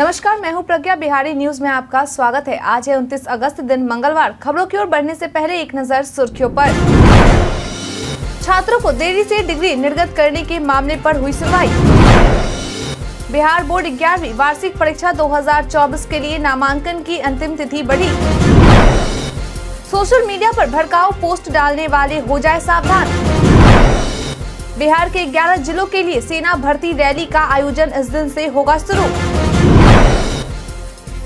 नमस्कार मैं हूं प्रज्ञा बिहारी न्यूज में आपका स्वागत है आज है उनतीस अगस्त दिन मंगलवार खबरों की ओर बढ़ने से पहले एक नजर सुर्खियों पर छात्रों को देरी से डिग्री निर्गत करने के मामले पर हुई सुनवाई बिहार बोर्ड ग्यारहवीं वार्षिक परीक्षा 2024 के लिए नामांकन की अंतिम तिथि बढ़ी सोशल मीडिया पर भड़काऊ पोस्ट डालने वाले हो जाए सावधान बिहार के 11 जिलों के लिए सेना भर्ती रैली का आयोजन इस दिन से होगा शुरू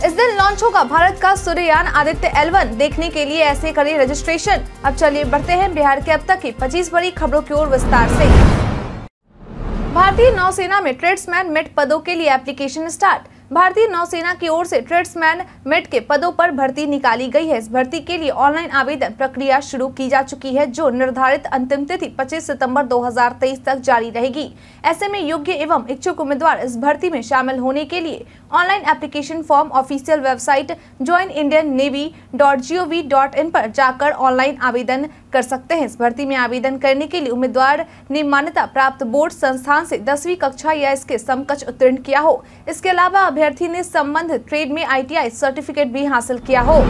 इस दिन लॉन्च होगा भारत का सूर्ययान आदित्य एलवन देखने के लिए ऐसे करिए रजिस्ट्रेशन अब चलिए बढ़ते हैं बिहार के अब तक की पच्चीस बड़ी खबरों की ओर विस्तार से भारतीय नौसेना में ट्रेड्समैन मेट पदों के लिए एप्लीकेशन स्टार्ट भारतीय नौसेना की ओर से ट्रेड्समैन मेट के पदों पर भर्ती निकाली गई है इस भर्ती के लिए ऑनलाइन आवेदन प्रक्रिया शुरू की जा चुकी है जो निर्धारित अंतिम तिथि 25 सितंबर 2023 तक जारी रहेगी ऐसे में योग्य एवं इच्छुक उम्मीदवार इस भर्ती में शामिल होने के लिए online application form official website join Indian Navy dot G O V dot in पर जाकर ऑनलाइन आवेदन कर सकते हैं इस भर्ती में आवेदन करने के लिए उम्मीदवार ने मान्यता प्राप्त बोर्ड संस्थान से दसवीं कक्षा या इसके समकक्ष उत्तीर्ण किया हो इसके अलावा अभ्यर्थी ने संबंधित ट्रेड में आईटीआई सर्टिफिकेट भी हासिल किया हो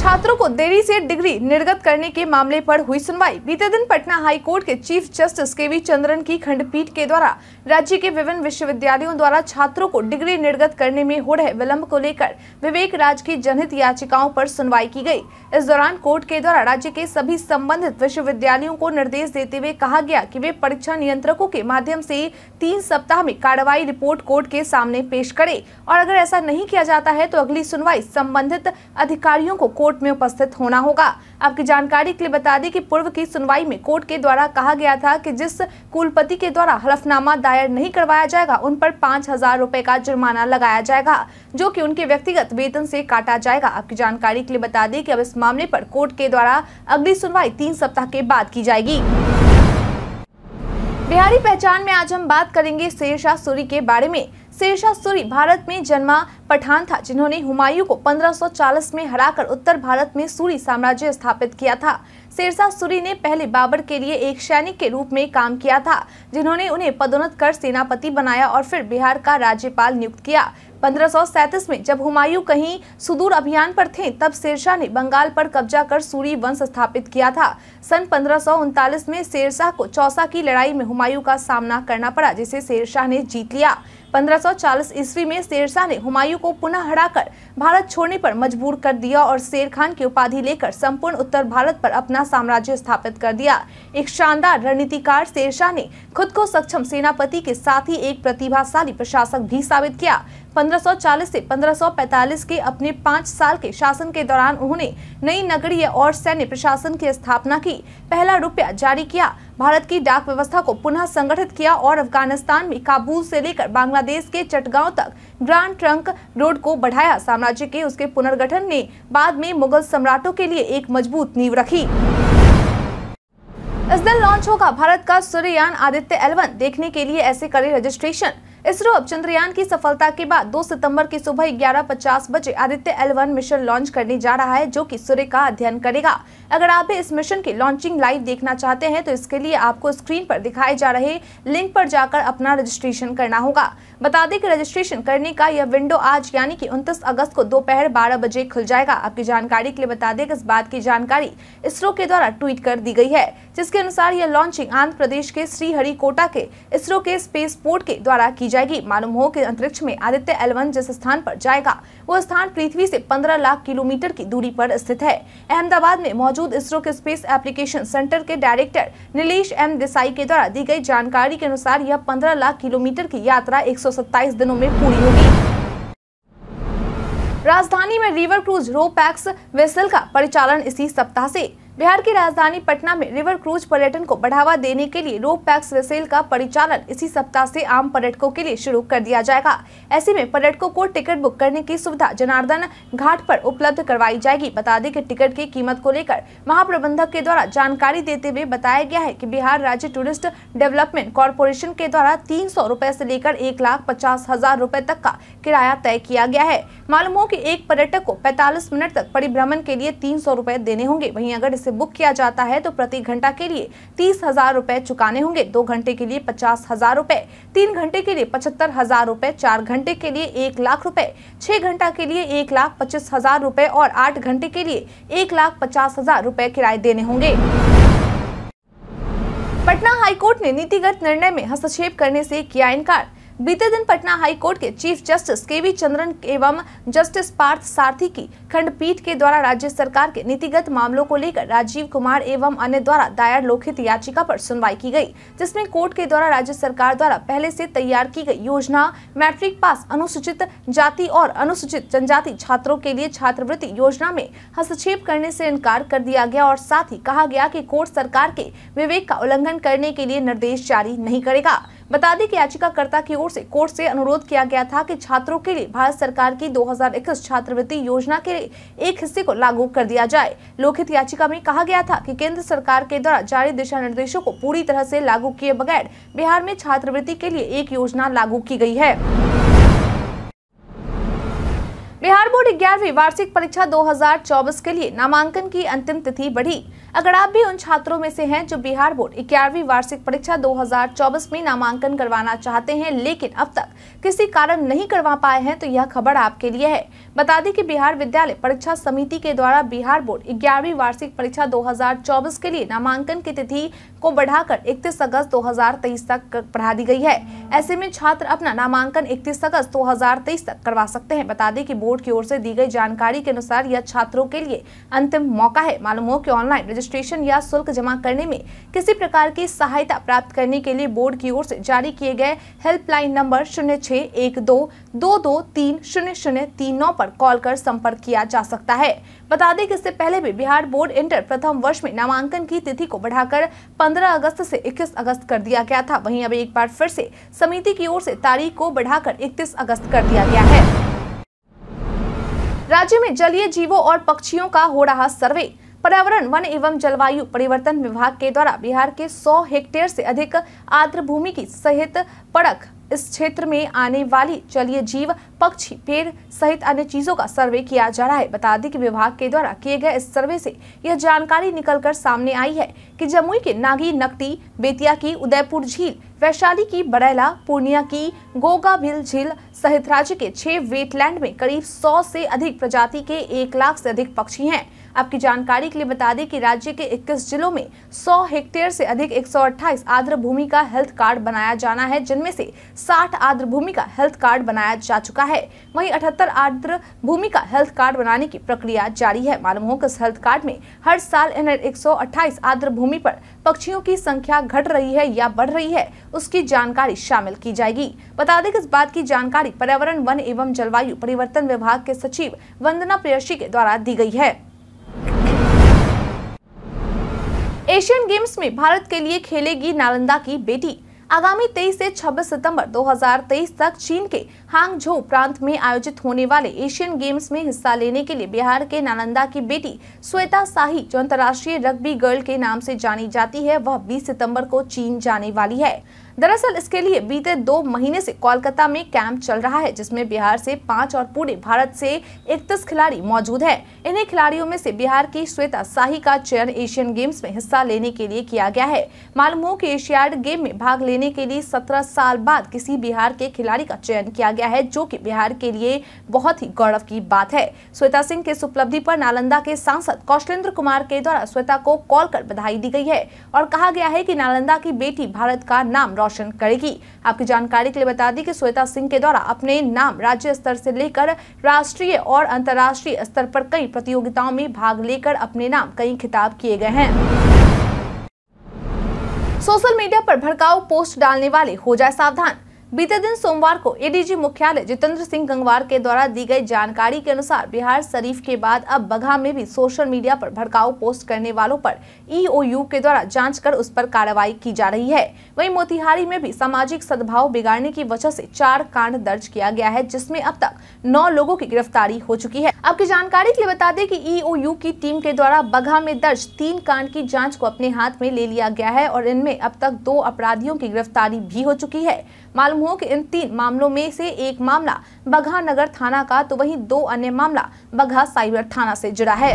छात्रों को देरी से डिग्री निर्गत करने के मामले पर हुई सुनवाई बीते दिन पटना हाई कोर्ट के chief justice K V Chandran की खंडपीठ के द्वारा राज्य के विभिन्न विश्वविद्यालयों द्वारा छात्रों को डिग्री निर्गत करने में हो रहे विलंब को लेकर विवेक राज की जनहित याचिकाओं पर सुनवाई की गई इस दौरान कोर्ट के द्वारा राज्य के सभी संबंधित विश्वविद्यालयों को निर्देश देते हुए कहा गया की वे परीक्षा नियंत्रकों के माध्यम ऐसी तीन सप्ताह में कार्रवाई रिपोर्ट कोर्ट के सामने पेश करे और अगर ऐसा नहीं किया जाता है तो अगली सुनवाई संबंधित अधिकारियों को कोर्ट कोर्ट में उपस्थित होना होगा आपकी जानकारी के लिए बता दें कि पूर्व की सुनवाई में कोर्ट के द्वारा कहा गया था कि जिस कुलपति के द्वारा हलफनामा दायर नहीं करवाया जाएगा उन पर पाँच हजार रूपए का जुर्माना लगाया जाएगा जो कि उनके व्यक्तिगत वेतन से काटा जाएगा आपकी जानकारी के लिए बता दें कि अब इस मामले पर कोर्ट के द्वारा अगली सुनवाई तीन सप्ताह के बाद की जाएगी बिहारी पहचान में आज हम बात करेंगे शेरशाह सूरी के बारे में शेरशाह सूरी भारत में जन्मा पठान था जिन्होंने हुमायूं को 1540 में हराकर उत्तर भारत में सूरी साम्राज्य स्थापित किया था शेरशाह सूरी ने पहले बाबर के लिए एक सैनिक के रूप में काम किया था जिन्होंने उन्हें पदोन्नत कर सेनापति बनाया और फिर बिहार का राज्यपाल नियुक्त किया पंद्रह में जब हुमायूं कहीं सुदूर अभियान पर थे तब शेरशाह ने बंगाल पर कब्जा कर सूरी वंश स्थापित किया था सन पंद्रह में शेरशाह को चौसा की लड़ाई में हुमायूं का सामना करना पड़ा जिसे शेरशाह ने जीत लिया 1540 ईस्वी में शेरशाह ने हुमायूं को पुनः हराकर भारत छोड़ने पर मजबूर कर दिया और शेर खान की उपाधि लेकर संपूर्ण उत्तर भारत पर अपना साम्राज्य स्थापित कर दिया एक शानदार रणनीतिकार शेरशाह ने खुद को सक्षम सेनापति के साथ ही एक प्रतिभाशाली प्रशासक भी साबित किया 1540 से 1545 के अपने पाँच साल के शासन के दौरान उन्होंने नई नगरीय और सैन्य प्रशासन की स्थापना की पहला रुपया जारी किया भारत की डाक व्यवस्था को पुनः संगठित किया और अफगानिस्तान में काबुल से लेकर बांग्लादेश के चटगांव तक ग्रांड ट्रंक रोड को बढ़ाया साम्राज्य के उसके पुनर्गठन ने बाद में मुगल सम्राटों के लिए एक मजबूत नींव रखी इस दिन लॉन्च होगा भारत का सूर्ययान आदित्य एलवन देखने के लिए ऐसे करे रजिस्ट्रेशन इसरो अब चंद्रयान की सफलता के बाद 2 सितंबर की सुबह 11:50 बजे आदित्य एल मिशन लॉन्च करने जा रहा है जो कि सूर्य का अध्ययन करेगा अगर आप भी इस मिशन की लॉन्चिंग लाइव देखना चाहते हैं तो इसके लिए आपको स्क्रीन पर दिखाए जा रहे लिंक पर जाकर अपना रजिस्ट्रेशन करना होगा बता दें कि रजिस्ट्रेशन करने का यह विंडो आज यानी कि उनतीस अगस्त को दोपहर बारह बजे खुल जाएगा आपकी जानकारी के लिए बता दें इस बात की जानकारी इसरो के द्वारा ट्वीट कर दी गई है जिसके अनुसार यह लॉन्चिंग आंध्र प्रदेश के श्रीहरिकोटा के इसरो के स्पेस पोर्ट के द्वारा की जाएगी मालूम हो कि अंतरिक्ष में आदित्य एलवन जिस स्थान पर जाएगा वो स्थान पृथ्वी से 15 लाख किलोमीटर की दूरी पर स्थित है अहमदाबाद में मौजूद इसरो के स्पेस एप्लीकेशन सेंटर के डायरेक्टर नीलेश एम देसाई के द्वारा दी गई जानकारी के अनुसार यह पंद्रह लाख किलोमीटर की यात्रा एक दिनों में पूरी होगी राजधानी में river cruise ro pax vessel का परिचालन इसी सप्ताह से बिहार की राजधानी पटना में रिवर क्रूज पर्यटन को बढ़ावा देने के लिए रोप पैक्स रेसेल का परिचालन इसी सप्ताह से आम पर्यटकों के लिए शुरू कर दिया जाएगा ऐसे में पर्यटकों को टिकट बुक करने की सुविधा जनार्दन घाट पर उपलब्ध करवाई जाएगी बता दें कि टिकट की कीमत को लेकर महाप्रबंधक के द्वारा जानकारी देते हुए बताया गया है की बिहार राज्य टूरिस्ट डेवलपमेंट कारपोरेशन के द्वारा तीन सौ से लेकर एक लाख पचास हजार रूपए तक का किराया तय किया गया है मालूम हो की एक पर्यटक को पैतालीस मिनट तक परिभ्रमण के लिए तीन सौ देने होंगे वही अगर इसे से बुक किया जाता है तो प्रति घंटा के लिए तीस हजार रुपए चुकाने होंगे दो घंटे के लिए पचास हजार रुपए तीन घंटे के लिए पचहत्तर हजार रुपए चार घंटे के लिए एक लाख रुपए छह घंटा के लिए एक लाख पच्चीस हजार रुपए और आठ घंटे के लिए एक लाख पचास हजार रुपए किराए देने होंगे पटना हाईकोर्ट ने नीतिगत निर्णय में हस्तक्षेप करने से किया इनकार बीते दिन पटना हाई कोर्ट के chief justice K V Chandran एवं जस्टिस पार्थ सारथी की खंडपीठ के द्वारा राज्य सरकार के नीतिगत मामलों को लेकर राजीव कुमार एवं अन्य द्वारा दायर लोकहित याचिका पर सुनवाई की गई जिसमें कोर्ट के द्वारा राज्य सरकार द्वारा पहले से तैयार की गई योजना मैट्रिक पास अनुसूचित जाति और अनुसूचित जनजाति छात्रों के लिए छात्रवृत्ति योजना में हस्तक्षेप करने ऐसी इनकार कर दिया गया और साथ ही कहा गया की कोर्ट सरकार के विवेक का उल्लंघन करने के लिए निर्देश जारी नहीं करेगा बता दें कि याचिकाकर्ता की ओर से कोर्ट से अनुरोध किया गया था कि छात्रों के लिए भारत सरकार की 2021 छात्रवृत्ति योजना के एक हिस्से को लागू कर दिया जाए लोकहित याचिका में कहा गया था कि केंद्र सरकार के द्वारा जारी दिशा निर्देशों को पूरी तरह से लागू किए बगैर बिहार में छात्रवृत्ति के लिए एक योजना लागू की गई है बिहार बोर्ड ग्यारहवीं वार्षिक परीक्षा 2024 के लिए नामांकन की अंतिम तिथि बढ़ी अगर आप भी उन छात्रों में से हैं जो बिहार बोर्ड ग्यारहवीं वार्षिक परीक्षा 2024 में नामांकन करवाना चाहते हैं लेकिन अब तक किसी कारण नहीं करवा पाए हैं तो यह खबर आपके लिए है बता दें कि बिहार विद्यालय परीक्षा समिति के द्वारा बिहार बोर्ड ग्यारहवीं वार्षिक परीक्षा 2024 के लिए नामांकन की तिथि को बढ़ाकर 31 अगस्त 2023 तक बढ़ा दी गई है ऐसे में छात्र अपना नामांकन 31 अगस्त 2023 तक करवा सकते हैं बता दें कि बोर्ड की ओर से दी गई जानकारी के अनुसार यह छात्रों के लिए अंतिम मौका है मालूम हो कि ऑनलाइन रजिस्ट्रेशन या शुल्क जमा करने में किसी प्रकार की सहायता प्राप्त करने के लिए बोर्ड की ओर से जारी किए गए हेल्पलाइन नंबर शून्य एक दो तीन शून्य शून्य तीन नौ पर पर कॉल कर संपर्क किया जा सकता है बता दें कि इससे पहले भी बिहार बोर्ड इंटर प्रथम वर्ष में नामांकन की तिथि को बढ़ाकर 15 अगस्त से 21 अगस्त कर दिया गया था वहीं अब एक बार फिर से समिति की ओर से तारीख को बढ़ाकर 31 अगस्त कर दिया गया है राज्य में जलीय जीवों और पक्षियों का हो रहा सर्वे पर्यावरण वन एवं जलवायु परिवर्तन विभाग के द्वारा बिहार के 100 हेक्टेयर से अधिक आर्द्र भूमि की सहित पड़क इस क्षेत्र में आने वाली जलीय जीव पक्षी पेड़ सहित अन्य चीजों का सर्वे किया जा रहा है बता दें कि विभाग के द्वारा किए गए इस सर्वे से यह जानकारी निकलकर सामने आई है कि जमुई के नागी नकटी बेतिया की उदयपुर झील वैशाली की बड़ैला पूर्णिया की गोगा झील सहित राज्य के छह वेटलैंड में करीब सौ से अधिक प्रजाति के एक लाख से अधिक पक्षी हैं आपकी जानकारी के लिए बता दें कि राज्य के 21 जिलों में 100 हेक्टेयर से अधिक 128 आर्द्र भूमि का हेल्थ कार्ड बनाया जाना है जिनमें से 60 आर्द्र भूमि का हेल्थ कार्ड बनाया जा चुका है वहीं 78 आर्द्र भूमि का हेल्थ कार्ड बनाने की प्रक्रिया जारी है मालूम हो कि इस हेल्थ कार्ड में हर साल इन एक आर्द्र भूमि पर पक्षियों की संख्या घट रही है या बढ़ रही है उसकी जानकारी शामिल की जाएगी बता दें कि इस बात की जानकारी जानकारी पर्यावरण वन एवं जलवायु परिवर्तन विभाग के सचिव वंदना प्रियर्षी के द्वारा दी गई है एशियन गेम्स में भारत के लिए खेलेगी नालंदा की बेटी आगामी 23 से 26 सितंबर 2023 तक चीन के हांगझो प्रांत में आयोजित होने वाले एशियन गेम्स में हिस्सा लेने के लिए बिहार के नालंदा की बेटी श्वेता शाही जो अंतर्राष्ट्रीय रग्बी गर्ल के नाम से जानी जाती है वह 20 सितंबर को चीन जाने वाली है दरअसल इसके लिए बीते दो महीने से कोलकाता में कैंप चल रहा है जिसमें बिहार से पांच और पूरे भारत से इकतीस खिलाड़ी मौजूद हैं। इन्हीं खिलाड़ियों में से बिहार की श्वेता शाही का चयन एशियन गेम्स में हिस्सा लेने के लिए किया गया है मालूम हो कि एशियाड गेम में भाग लेने के लिए सत्रह साल बाद किसी बिहार के खिलाड़ी का चयन किया गया गया है जो कि बिहार के लिए बहुत ही गौरव की बात है श्वेता सिंह के इस उपलब्धि पर नालंदा के सांसद कौशलेंद्र कुमार के द्वारा श्वेता को कॉल कर बधाई दी गई है और कहा गया है कि नालंदा की बेटी भारत का नाम रोशन करेगी आपकी जानकारी के लिए बता दी की श्वेता सिंह के द्वारा अपने नाम राज्य स्तर से लेकर राष्ट्रीय और अंतर्राष्ट्रीय स्तर पर कई प्रतियोगिताओं में भाग लेकर अपने नाम कई खिताब किए गए हैं सोशल मीडिया पर भड़काऊ पोस्ट डालने वाले हो जाए सावधान बीते दिन सोमवार को एडीजी मुख्यालय जितेंद्र सिंह गंगवार के द्वारा दी गई जानकारी के अनुसार बिहार शरीफ के बाद अब बघा में भी सोशल मीडिया पर भड़काऊ पोस्ट करने वालों पर ईओयू e के द्वारा जांच कर उस पर कार्रवाई की जा रही है वहीं मोतिहारी में भी सामाजिक सद्भाव बिगाड़ने की वजह से चार कांड दर्ज किया गया है जिसमे अब तक नौ लोगों की गिरफ्तारी हो चुकी है आपकी जानकारी के लिए बता दें की ईओयू e की टीम के द्वारा बघा में दर्ज तीन कांड की जाँच को अपने हाथ में ले लिया गया है और इनमें अब तक दो अपराधियों की गिरफ्तारी भी हो चुकी है मालूम हो कि इन तीन मामलों में से एक मामला बघा नगर थाना का तो वहीं दो अन्य मामला बघा साइबर थाना से जुड़ा है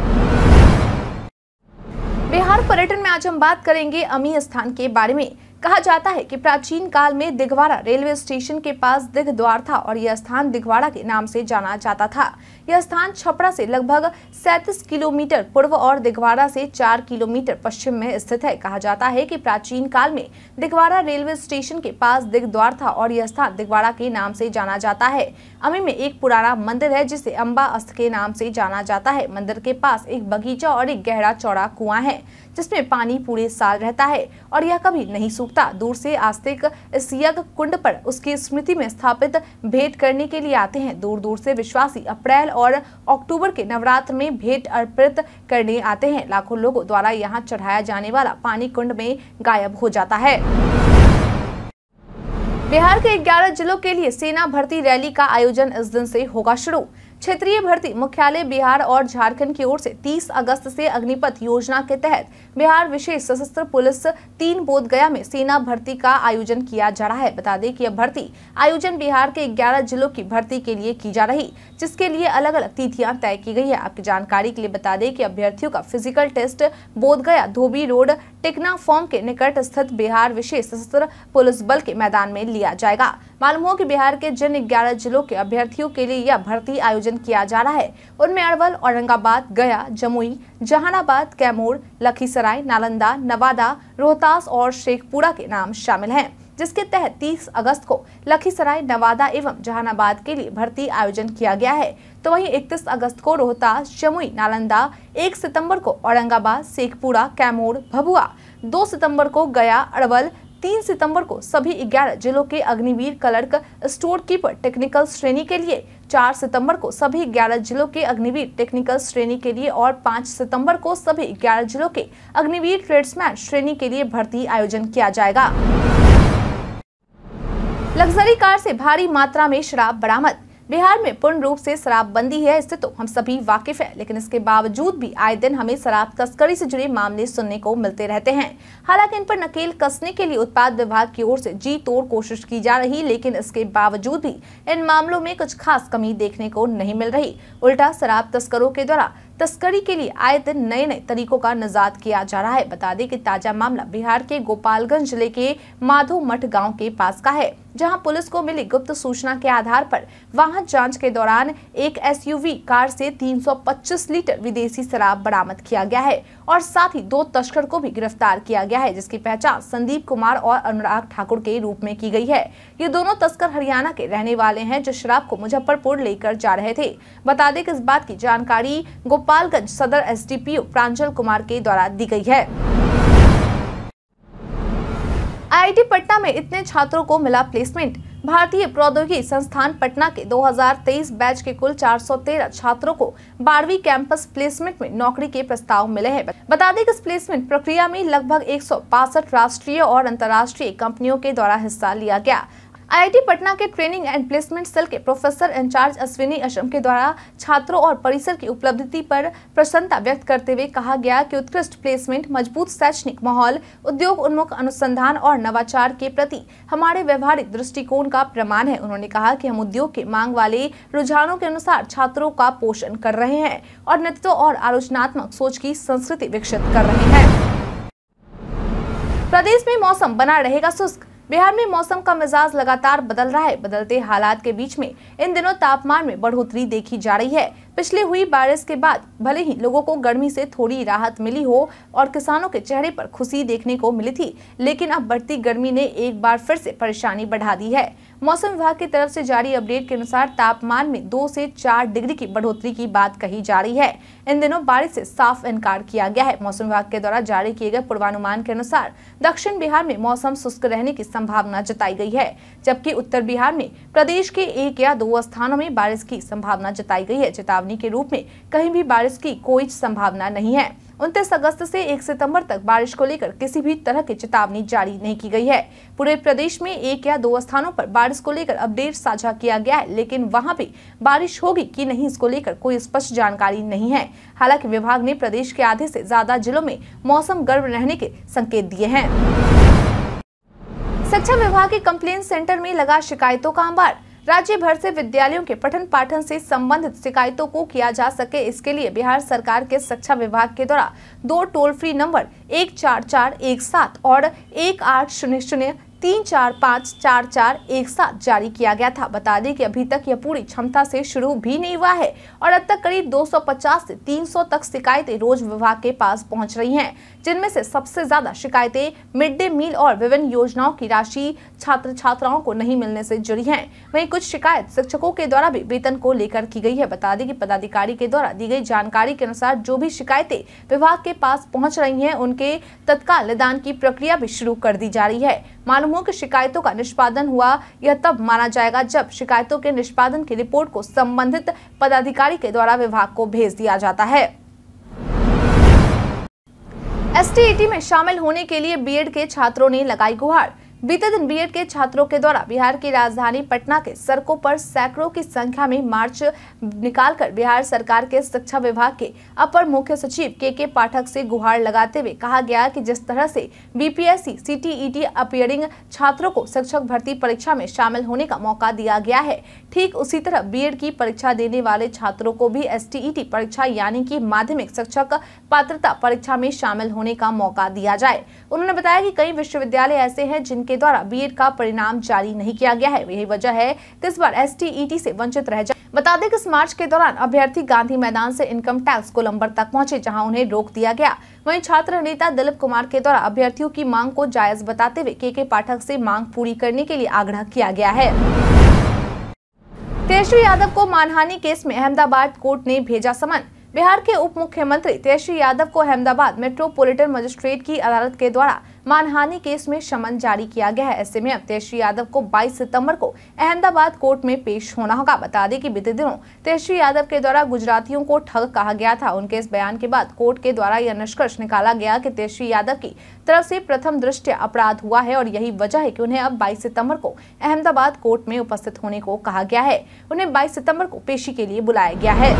बिहार पर्यटन में आज हम बात करेंगे अमी स्थान के बारे में कहा जाता है कि प्राचीन काल में दिघवाड़ा रेलवे स्टेशन के पास दिघ द्वार था और यह स्थान दिघवारा के नाम से जाना जाता था यह स्थान छपरा से लगभग सैतीस किलोमीटर पूर्व और दिघवाड़ा से चार किलोमीटर पश्चिम में स्थित है कहा जाता है कि प्राचीन काल में दिघवाड़ा रेलवे स्टेशन के पास दिग्द्वार था और यह स्थान दिघवाड़ा के नाम से जाना जाता है अमी में एक पुराना मंदिर है जिसे अम्बा अस्त के नाम से जाना जाता है मंदिर के पास एक बगीचा और एक गहरा चौड़ा कुआं है जिसमें पानी पूरे साल रहता है और यह कभी नहीं सूखता दूर से आस्तिक इस यज्ञ कुंड पर उसकी स्मृति में स्थापित भेंट करने के लिए आते हैं दूर दूर से विश्वासी अप्रैल और अक्टूबर के नवरात्र में भेंट अर्पित करने आते हैं लाखों लोगों द्वारा यहाँ चढ़ाया जाने वाला पानी कुंड में गायब हो जाता है बिहार के 11 जिलों के लिए सेना भर्ती रैली का आयोजन इस दिन से होगा शुरू क्षेत्रीय भर्ती मुख्यालय बिहार और झारखंड की ओर से 30 अगस्त से अग्निपथ योजना के तहत बिहार विशेष सशस्त्र पुलिस तीन बोधगया में सेना भर्ती का आयोजन किया जा रहा है बता दें कि यह भर्ती आयोजन बिहार के ग्यारह जिलों की भर्ती के लिए की जा रही जिसके लिए अलग अलग तिथियां तय की गई है आपकी जानकारी के लिए बता दें की अभ्यर्थियों का फिजिकल टेस्ट बोध धोबी रोड टिकना फॉर्म के निकट स्थित बिहार विशेष सशस्त्र पुलिस बल के मैदान में लिया जाएगा मालूम हो कि बिहार के जिन ग्यारह जिलों के अभ्यर्थियों के लिए यह भर्ती आयोजन किया जा रहा है उनमें अरवल औरंगाबाद गया जमुई जहानाबाद कैमूर लखीसराय नालंदा नवादा रोहतास और शेखपुरा के नाम शामिल है जिसके तहत 30 अगस्त को लखीसराय नवादा एवं जहानाबाद के लिए भर्ती आयोजन किया गया है तो वहीं 31 अगस्त को रोहतास जमुई नालंदा 1 सितंबर को औरंगाबाद शेखपुरा कैमूर भभुआ 2 सितंबर को गया अरवल 3 सितंबर को सभी 11 जिलों के Agniveer clerk store keeper technical श्रेणी के लिए 4 सितंबर को सभी 11 जिलों के अग्निवीर टेक्निकल श्रेणी के लिए और 5 सितंबर को सभी 11 जिलों के अग्निवीर ट्रेड्समैन श्रेणी के लिए भर्ती आयोजन किया जाएगा लग्जरी कार से भारी मात्रा में शराब बरामद बिहार में पूर्ण रूप से शराबबंदी है इससे तो हम सभी वाकिफ हैं लेकिन इसके बावजूद भी आए दिन हमें शराब तस्करी से जुड़े मामले सुनने को मिलते रहते हैं हालांकि इन पर नकेल कसने के लिए उत्पाद विभाग की ओर से जी तोड़ कोशिश की जा रही लेकिन इसके बावजूद भी इन मामलों में कुछ खास कमी देखने को नहीं मिल रही उल्टा शराब तस्करों के द्वारा तस्करी के लिए आए दिन नए नए तरीकों का नजात किया जा रहा है बता दें कि ताजा मामला बिहार के गोपालगंज जिले के माधो मठ गाँव के पास का है जहां पुलिस को मिली गुप्त सूचना के आधार पर वाहन जांच के दौरान एक एसयूवी कार से 325 लीटर विदेशी शराब बरामद किया गया है और साथ ही दो तस्कर को भी गिरफ्तार किया गया है जिसकी पहचान संदीप कुमार और अनुराग ठाकुर के रूप में की गई है ये दोनों तस्कर हरियाणा के रहने वाले हैं जो शराब को मुजफ्फरपुर लेकर जा रहे थे बता दें कि इस बात की जानकारी गुप्त गोपालगंज सदर एसडीपीओ प्रांजल कुमार के द्वारा दी गई है आईआईटी पटना में इतने छात्रों को मिला प्लेसमेंट भारतीय प्रौद्योगिकी संस्थान पटना के 2023 बैच के कुल 413 छात्रों को बारहवीं कैंपस प्लेसमेंट में नौकरी के प्रस्ताव मिले हैं बता दें कि इस प्लेसमेंट प्रक्रिया में लगभग एक राष्ट्रीय और अंतर्राष्ट्रीय कंपनियों के द्वारा हिस्सा लिया गया आईआईटी पटना के ट्रेनिंग एंड प्लेसमेंट सेल के प्रोफेसर इंचार्ज अश्विनी अशम के द्वारा छात्रों और परिसर की उपलब्धि पर प्रसन्नता व्यक्त करते हुए कहा गया कि उत्कृष्ट प्लेसमेंट मजबूत शैक्षणिक माहौल उद्योग उन्मुख अनुसंधान और नवाचार के प्रति हमारे व्यवहारिक दृष्टिकोण का प्रमाण है उन्होंने कहा की हम उद्योग के मांग वाले रुझानों के अनुसार छात्रों का पोषण कर रहे हैं और नेतृत्व और आलोचनात्मक सोच की संस्कृति विकसित कर रहे हैं प्रदेश में मौसम बना रहेगा शुष्क बिहार में मौसम का मिजाज लगातार बदल रहा है बदलते हालात के बीच में इन दिनों तापमान में बढ़ोतरी देखी जा रही है पिछले हुई बारिश के बाद भले ही लोगों को गर्मी से थोड़ी राहत मिली हो और किसानों के चेहरे पर खुशी देखने को मिली थी लेकिन अब बढ़ती गर्मी ने एक बार फिर से परेशानी बढ़ा दी है मौसम विभाग की तरफ से जारी अपडेट के अनुसार तापमान में दो से चार डिग्री की बढ़ोतरी की बात कही जा रही है इन दिनों बारिश से साफ इनकार किया गया है मौसम विभाग के द्वारा जारी किए गए पूर्वानुमान के अनुसार दक्षिण बिहार में मौसम शुष्क रहने की संभावना जताई गई है जबकि उत्तर बिहार में प्रदेश के एक या दो स्थानों में बारिश की संभावना जताई गई है चेतावनी के रूप में कहीं भी बारिश की कोई संभावना नहीं है उनतीस अगस्त से 1 सितंबर तक बारिश को लेकर किसी भी तरह की चेतावनी जारी नहीं की गई है पूरे प्रदेश में एक या दो स्थानों पर बारिश को लेकर अपडेट साझा किया गया है लेकिन वहां भी बारिश होगी कि नहीं इसको लेकर कोई स्पष्ट जानकारी नहीं है हालांकि विभाग ने प्रदेश के आधे से ज्यादा जिलों में मौसम गर्म रहने के संकेत दिए हैं शिक्षा विभाग के कम्प्लेन सेंटर में लगा शिकायतों का अंबार राज्य भर से विद्यालयों के पठन पाठन से संबंधित शिकायतों को किया जा सके इसके लिए बिहार सरकार के शिक्षा विभाग के द्वारा दो टोल फ्री नंबर एक चार चार एक सात और एक आठ शून्य शून्य तीन चार पाँच चार चार एक साथ जारी किया गया था बता दें कि अभी तक यह पूरी क्षमता से शुरू भी नहीं हुआ है और अब तक करीब 250 से 300 तक शिकायतें रोज विभाग के पास पहुंच रही हैं जिनमें से सबसे ज्यादा शिकायतें मिड डे मील और विभिन्न योजनाओं की राशि छात्र छात्राओं को नहीं मिलने से जुड़ी है वही कुछ शिकायत शिक्षकों के द्वारा भी वेतन को लेकर की गई है बता दें कि पदाधिकारी के द्वारा दी गई जानकारी के अनुसार जो भी शिकायतें विभाग के पास पहुँच रही है उनके तत्काल निदान की प्रक्रिया भी शुरू कर दी जा रही है मालूम हो की शिकायतों का निष्पादन हुआ यह तब माना जाएगा जब शिकायतों के निष्पादन की रिपोर्ट को संबंधित पदाधिकारी के द्वारा विभाग को भेज दिया जाता है एस में शामिल होने के लिए बीएड के छात्रों ने लगाई गुहार बीते दिन बीएड के छात्रों के द्वारा बिहार की राजधानी पटना के सड़कों पर सैकड़ों की संख्या में मार्च निकालकर बिहार सरकार के शिक्षा विभाग के अपर मुख्य सचिव के के पाठक से गुहार लगाते हुए कहा गया कि जिस तरह से बीपीएससी सीटीईटी अपियरिंग छात्रों को शिक्षक भर्ती परीक्षा में शामिल होने का मौका दिया गया है ठीक उसी तरह बी की परीक्षा देने वाले छात्रों को भी एस e परीक्षा यानी की माध्यमिक शिक्षक पात्रता परीक्षा में शामिल होने का मौका दिया जाए उन्होंने बताया की कई विश्वविद्यालय ऐसे है जिनके के द्वारा बीएड का परिणाम जारी नहीं किया गया है यही वजह है कि इस बार एस टी से वंचित रह जाए बता दें कि इस मार्च के दौरान अभ्यर्थी गांधी मैदान से इनकम टैक्स कोलंबर तक पहुंचे जहां उन्हें रोक दिया गया वहीं छात्र नेता दिलीप कुमार के द्वारा अभ्यर्थियों की मांग को जायज बताते हुए के के पाठक ऐसी मांग पूरी करने के लिए आग्रह किया गया है तेजस्वी यादव को मानहानि केस में अहमदाबाद कोर्ट ने भेजा समन बिहार के उप मुख्यमंत्री तेजस्वी यादव को अहमदाबाद मेट्रोपॉलिटन मजिस्ट्रेट की अदालत के द्वारा मानहानि केस में शमन जारी किया गया है ऐसे में अब तेजस्वी यादव को 22 सितंबर को अहमदाबाद कोर्ट में पेश होना होगा बता दें कि बीते दिनों तेजस्वी यादव के द्वारा गुजरातियों को ठग कहा गया था उनके इस बयान के बाद कोर्ट के द्वारा यह निष्कर्ष निकाला गया की तेजस्वी यादव की तरफ से प्रथम दृष्टि अपराध हुआ है और यही वजह है की उन्हें अब बाईस सितम्बर को अहमदाबाद कोर्ट में उपस्थित होने को कहा गया है उन्हें बाईस सितम्बर को पेशी के लिए बुलाया गया है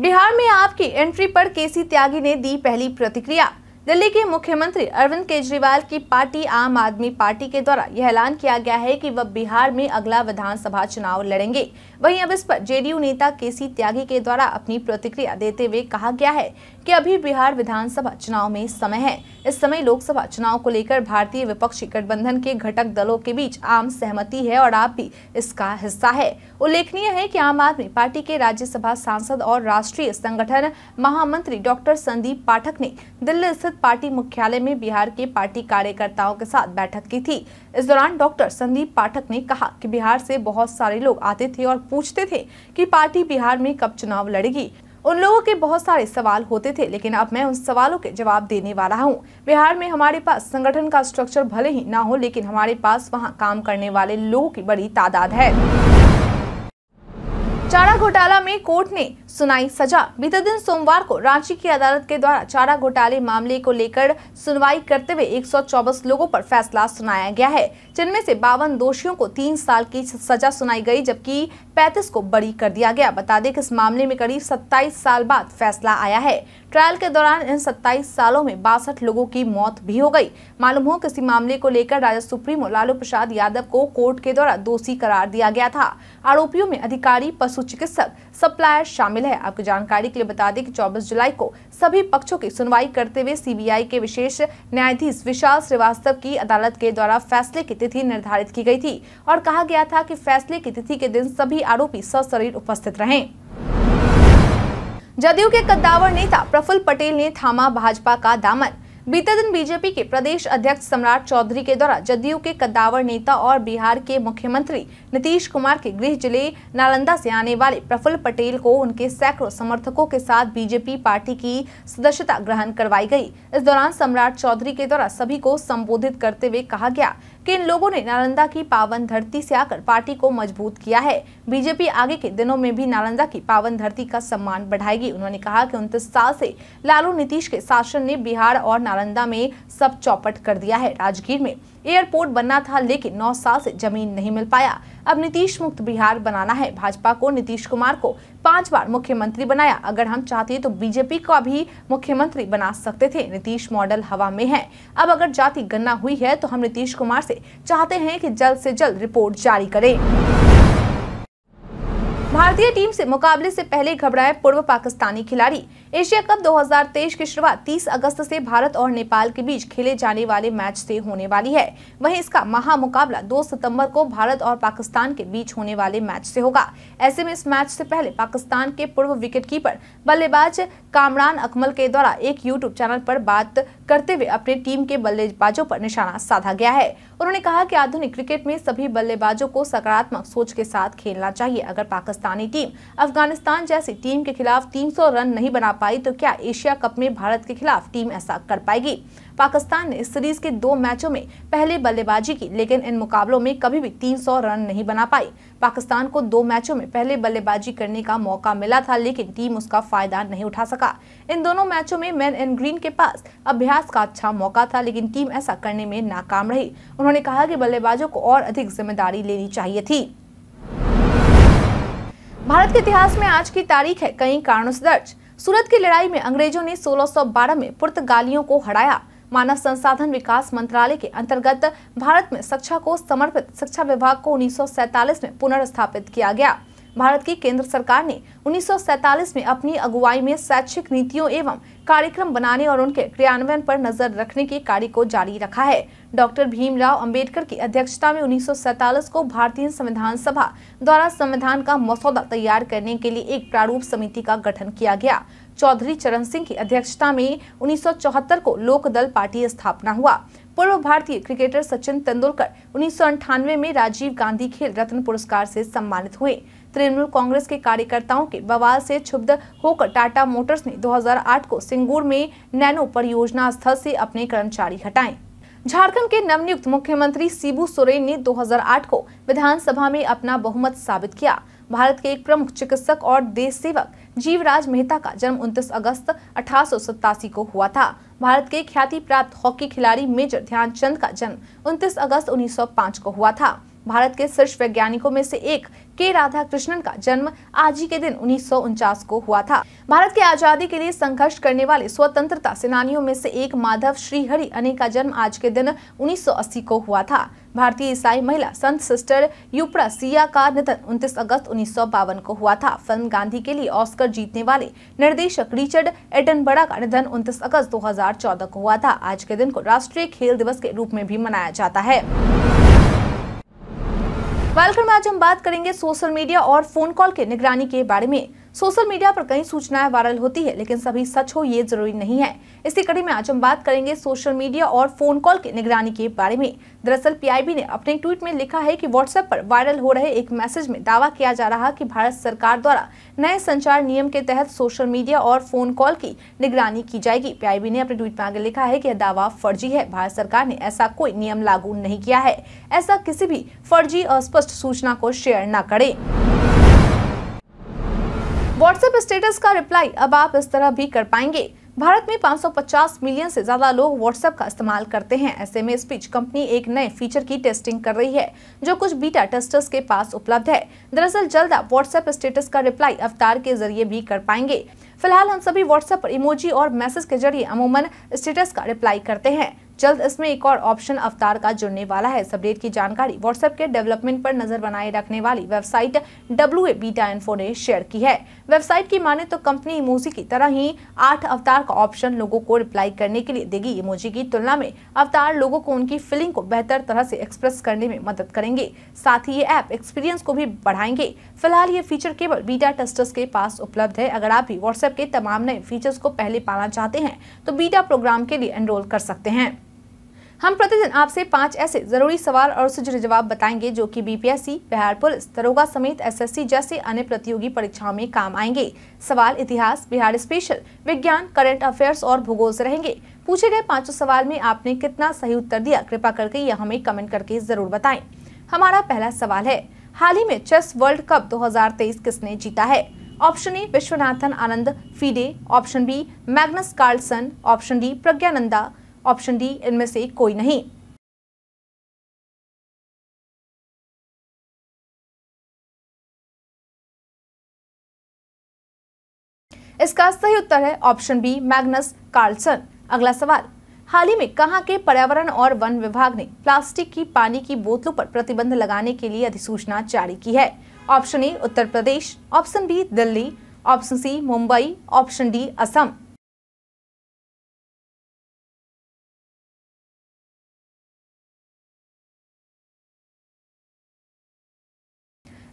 बिहार में आपकी एंट्री पर केसी त्यागी ने दी पहली प्रतिक्रिया दिल्ली के मुख्यमंत्री अरविंद केजरीवाल की पार्टी आम आदमी पार्टी के द्वारा यह ऐलान किया गया है कि वह बिहार में अगला विधानसभा चुनाव लड़ेंगे वहीं अब इस पर जेडीयू नेता केसी त्यागी के द्वारा अपनी प्रतिक्रिया देते हुए कहा गया है कि अभी बिहार विधानसभा चुनाव में समय है इस समय लोकसभा चुनाव को लेकर भारतीय विपक्षी गठबंधन के घटक दलों के बीच आम सहमति है और आप भी इसका हिस्सा है उल्लेखनीय है की आम आदमी पार्टी के राज्यसभा सांसद और राष्ट्रीय संगठन महामंत्री डॉक्टर संदीप पाठक ने दिल्ली स्थित स्थित पार्टी मुख्यालय में बिहार के पार्टी कार्यकर्ताओं के साथ बैठक की थी इस दौरान डॉक्टर संदीप पाठक ने कहा कि बिहार से बहुत सारे लोग आते थे और पूछते थे कि पार्टी बिहार में कब चुनाव लड़ेगी उन लोगों के बहुत सारे सवाल होते थे लेकिन अब मैं उन सवालों के जवाब देने वाला हूं। बिहार में हमारे पास संगठन का स्ट्रक्चर भले ही ना हो लेकिन हमारे पास वहां काम करने वाले लोगों की बड़ी तादाद है चारा घोटाला में कोर्ट ने सुनाई सजा बीते दिन सोमवार को रांची की अदालत के द्वारा चारा घोटाले मामले को लेकर सुनवाई करते हुए एक लोगों पर फैसला सुनाया गया है जिनमें से बावन दोषियों को तीन साल की सजा सुनाई गई जबकि 35 को बड़ी कर दिया गया बता दें कि इस मामले में करीब 27 साल बाद फैसला आया है ट्रायल के दौरान इन 27 सालों में बासठ लोगों की मौत भी हो गई मालूम हो किसी मामले को लेकर राजद सुप्रीमो लालू प्रसाद यादव को कोर्ट के द्वारा दोषी करार दिया गया था आरोपियों में अधिकारी पशु चिकित्सक सप्लायर शामिल है आपको जानकारी के लिए बता दें कि 24 जुलाई को सभी पक्षों की सुनवाई करते हुए सीबीआई के विशेष न्यायाधीश विशाल श्रीवास्तव की अदालत के द्वारा फैसले की तिथि निर्धारित की गई थी और कहा गया था कि फैसले की तिथि के दिन सभी आरोपी सशरीर उपस्थित रहें जदयू के कद्दावर नेता प्रफुल्ल पटेल ने थामा भाजपा का दामन बीते दिन बीजेपी के प्रदेश अध्यक्ष सम्राट चौधरी के द्वारा जदयू के कद्दावर नेता और बिहार के मुख्यमंत्री नीतीश कुमार के गृह जिले नालंदा से आने वाले प्रफुल्ल पटेल को उनके सैकड़ों समर्थकों के साथ बीजेपी पार्टी की सदस्यता ग्रहण करवाई गई इस दौरान सम्राट चौधरी के द्वारा सभी को संबोधित करते हुए कहा गया कि इन लोगों ने नालंदा की पावन धरती से आकर पार्टी को मजबूत किया है बीजेपी आगे के दिनों में भी नालंदा की पावन धरती का सम्मान बढ़ाएगी उन्होंने कहा कि उनतीस साल से लालू नीतीश के शासन ने बिहार और नालंदा में सब चौपट कर दिया है राजगीर में एयरपोर्ट बनना था लेकिन नौ साल से जमीन नहीं मिल पाया अब नीतीश मुक्त बिहार बनाना है भाजपा को नीतीश कुमार को पांच बार मुख्यमंत्री बनाया अगर हम चाहते तो बीजेपी को भी मुख्यमंत्री बना सकते थे नीतीश मॉडल हवा में है अब अगर जाति गन्ना हुई है तो हम नीतीश कुमार से चाहते हैं कि जल्द से जल्द रिपोर्ट जारी करें भारतीय टीम से मुकाबले से पहले घबराए पूर्व पाकिस्तानी खिलाड़ी एशिया कप 2023 की शुरुआत 30 अगस्त से भारत और नेपाल के बीच खेले जाने वाले मैच से होने वाली है वहीं इसका महामुकाबला 2 सितंबर को भारत और पाकिस्तान के बीच होने वाले मैच से होगा ऐसे में इस मैच से पहले पाकिस्तान के पूर्व विकेटकीपर बल्लेबाज कामरान अकमल के द्वारा एक यूट्यूब चैनल पर बात करते हुए अपने टीम के बल्लेबाजों पर निशाना साधा गया है उन्होंने कहा की आधुनिक क्रिकेट में सभी बल्लेबाजों को सकारात्मक सोच के साथ खेलना चाहिए अगर पाकिस्तानी टीम अफगानिस्तान जैसी टीम के खिलाफ तीन रन नहीं बना पाई तो क्या एशिया कप में भारत के खिलाफ टीम ऐसा कर पाएगी पाकिस्तान ने सीरीज के दो मैचों में पहले बल्लेबाजी की लेकिन इन मुकाबलों में कभी भी 300 रन नहीं बना पाई पाकिस्तान को दो मैचों में पहले बल्लेबाजी करने का मौका मिला था लेकिन टीम उसका फायदा नहीं उठा सका इन दोनों मैचों में मैन एंड ग्रीन के पास अभ्यास का अच्छा मौका था लेकिन टीम ऐसा करने में नाकाम रही उन्होंने कहा की बल्लेबाजों को और अधिक जिम्मेदारी लेनी चाहिए थी भारत के इतिहास में आज की तारीख है कई कारणों से दर्ज सूरत की लड़ाई में अंग्रेजों ने 1612 में पुर्तगालियों को हराया मानव संसाधन विकास मंत्रालय के अंतर्गत भारत में शिक्षा को समर्पित शिक्षा विभाग को उन्नीस में पुनर्स्थापित किया गया भारत की केंद्र सरकार ने उन्नीस में अपनी अगुवाई में शैक्षिक नीतियों एवं कार्यक्रम बनाने और उनके क्रियान्वयन पर नजर रखने के कार्य को जारी रखा है डॉक्टर भीमराव अंबेडकर की अध्यक्षता में उन्नीस को भारतीय संविधान सभा द्वारा संविधान का मसौदा तैयार करने के लिए एक प्रारूप समिति का गठन किया गया चौधरी चरण सिंह की अध्यक्षता में उन्नीस को लोक दल पार्टी स्थापना हुआ पूर्व भारतीय क्रिकेटर सचिन तेंदुलकर उन्नीस में राजीव गांधी खेल रत्न पुरस्कार से सम्मानित हुए तृणमूल कांग्रेस के कार्यकर्ताओं के बवाल से क्षुब्ध होकर टाटा मोटर्स ने 2008 को सिंगूर में नैनो परियोजना स्थल से अपने कर्मचारी हटाए झारखंड के नवनियुक्त मुख्यमंत्री सीबू सोरेन ने 2008 को विधानसभा में अपना बहुमत साबित किया भारत के एक प्रमुख चिकित्सक और देश सेवक जीवराज मेहता का जन्म 29 अगस्त अठारह को हुआ था भारत के ख्याति प्राप्त हॉकी खिलाड़ी मेजर ध्यानचंद का जन्म 29 अगस्त 1905 को हुआ था भारत के शीर्ष वैज्ञानिकों में से एक के राधा कृष्णन का जन्म आज ही के दिन उन्नीस को हुआ था भारत की आजादी के लिए संघर्ष करने वाले स्वतंत्रता सेनानियों में से एक माधव श्रीहरि अने का जन्म आज के दिन 1980 को हुआ था भारतीय ईसाई महिला संत सिस्टर युपरा सिया का निधन उन्तीस अगस्त उन्नीस को हुआ था फिल्म गांधी के लिए ऑस्कर जीतने वाले निर्देशक रिचर्ड एटनबड़ा का निधन उन्तीस अगस्त दो को हुआ था आज के दिन को राष्ट्रीय खेल दिवस के रूप में भी मनाया जाता है वेलकम आज हम बात करेंगे सोशल मीडिया और फोन कॉल के निगरानी के बारे में सोशल मीडिया पर कई सूचनाएं वायरल होती है लेकिन सभी सच हो ये जरूरी नहीं है इसी कड़ी में आज हम बात करेंगे सोशल मीडिया और फोन कॉल की निगरानी के बारे में दरअसल पीआईबी ने अपने ट्वीट में लिखा है कि व्हाट्सएप पर वायरल हो रहे एक मैसेज में दावा किया जा रहा कि भारत सरकार द्वारा नए संचार नियम के तहत सोशल मीडिया और फोन कॉल की निगरानी की जाएगी पीआईबी ने अपने ट्वीट में आगे लिखा है कि यह दावा फर्जी है भारत सरकार ने ऐसा कोई नियम लागू नहीं किया है ऐसा किसी भी फर्जी अस्पष्ट सूचना को शेयर न करें व्हाट्सएप स्टेटस का रिप्लाई अब आप इस तरह भी कर पाएंगे भारत में 550 मिलियन से ज्यादा लोग व्हाट्सएप का इस्तेमाल करते हैं ऐसे में स्पीच कंपनी एक नए फीचर की टेस्टिंग कर रही है जो कुछ बीटा टेस्टर्स के पास उपलब्ध है दरअसल जल्द आप व्हाट्सएप स्टेटस का रिप्लाई अवतार के जरिए भी कर पाएंगे फिलहाल हम सभी व्हाट्सएप पर इमोजी और मैसेज के जरिए अमूमन स्टेटस का रिप्लाई करते हैं जल्द इसमें एक और ऑप्शन अवतार का जुड़ने वाला है सबडेट अपडेट की जानकारी व्हाट्सएप के डेवलपमेंट पर नजर बनाए रखने वाली website W A beta info ने शेयर की है वेबसाइट की माने तो कंपनी इमोजी की तरह ही आठ अवतार का ऑप्शन लोगों को रिप्लाई करने के लिए देगी इमोजी की तुलना में अवतार लोगों को उनकी फीलिंग को बेहतर तरह से एक्सप्रेस करने में मदद करेंगे साथ ही ये ऐप एक्सपीरियंस को भी बढ़ाएंगे फिलहाल ये फीचर केवल बीटा टेस्टर्स के पास उपलब्ध है अगर आप भी व्हाट्सएप के तमाम नए फीचर्स को पहले पाना चाहते हैं तो बीटा प्रोग्राम के लिए एनरोल कर सकते हैं हम प्रतिदिन आपसे पांच ऐसे जरूरी सवाल और सुझुरे जवाब बताएंगे जो कि बीपीएससी बिहार पुलिस दरोगा समेत एसएससी जैसे अन्य प्रतियोगी परीक्षाओं में काम आएंगे सवाल इतिहास बिहार स्पेशल विज्ञान करंट अफेयर्स और भूगोल से रहेंगे पूछे गए पांचों सवाल में आपने कितना सही उत्तर दिया कृपा करके यह हमें कमेंट करके जरूर बताए हमारा पहला सवाल है हाल ही में चेस वर्ल्ड कप दो किसने जीता है option A Viswanathan Anand FIDE option B Magnus Carlsen option D Praggnanandhaa option D इनमें से कोई नहीं इसका सही उत्तर है ऑप्शन बी मैग्नस कार्लसन अगला सवाल हाल ही में कहाँ के पर्यावरण और वन विभाग ने प्लास्टिक की पानी की बोतलों पर प्रतिबंध लगाने के लिए अधिसूचना जारी की है option A Uttar Pradesh option B Delhi option C Mumbai option D Assam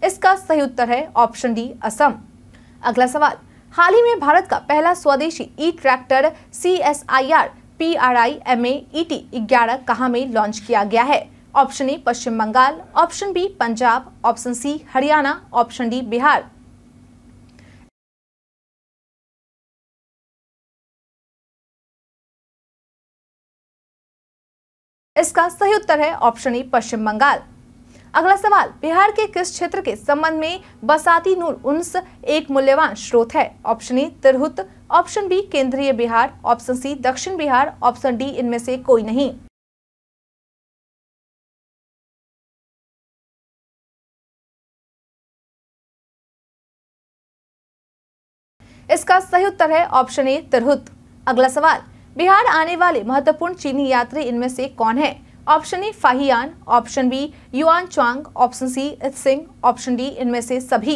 इसका सही उत्तर है ऑप्शन डी असम अगला सवाल हाल ही में भारत का पहला स्वदेशी e tractor C S I R P R I M A E T ग्यारह कहाँ में लॉन्च किया गया है option A Paschim Bangal option B Punjab option C Haryana option D Bihar इसका सही उत्तर है ऑप्शन ई पश्चिम बंगाल अगला सवाल बिहार के किस क्षेत्र के संबंध में बसाती नूर उन्स एक मूल्यवान स्रोत है option A Tirhut option B केंद्रीय बिहार ऑप्शन सी दक्षिण बिहार ऑप्शन डी इनमें से कोई नहीं इसका सही उत्तर है ऑप्शन ए तिरहुत अगला सवाल बिहार आने वाले महत्वपूर्ण चीनी यात्री इनमें से कौन है option A Fahien option B Yuan Chang option C Singh option D इनमें से सभी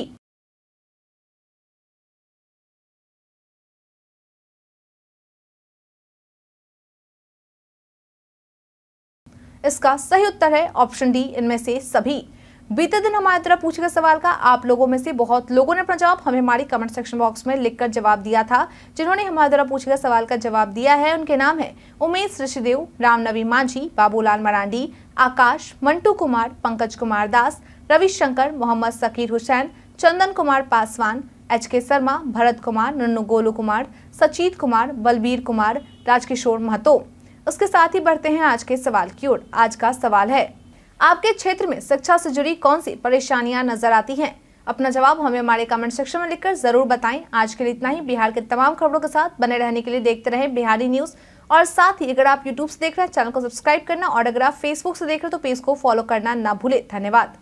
इसका सही उत्तर है ऑप्शन डी इनमें से सभी बीते दिन हमारे तरफ पूछे गए सवाल का आप लोगों में से बहुत लोगों ने अपना जवाब हमें हमारी कमेंट सेक्शन बॉक्स में लिखकर जवाब दिया था जिन्होंने हमारे द्वारा पूछे गए सवाल का जवाब दिया है उनके नाम है उमेश ऋषिदेव रामनवी मांझी बाबूलाल मरांडी आकाश मंटू कुमार पंकज कुमार दास रविशंकर मोहम्मद सकीर हुसैन चंदन कुमार पासवान एच के शर्मा भरत कुमार नन्नू गोलू कुमार सचित कुमार बलबीर कुमार राजकिशोर महतो उसके साथ ही बढ़ते हैं आज के सवाल की ओर आज का सवाल है आपके क्षेत्र में शिक्षा से जुड़ी कौन सी परेशानियां नजर आती हैं अपना जवाब हमें हमारे कमेंट सेक्शन में लिखकर जरूर बताएं आज के लिए इतना ही बिहार के तमाम खबरों के साथ बने रहने के लिए देखते रहें बिहारी न्यूज और साथ ही अगर आप यूट्यूब से देख रहे हैं चैनल को सब्सक्राइब करना और अगर आप फेसबुक से देख रहे हैं तो पेज को फॉलो करना ना भूले धन्यवाद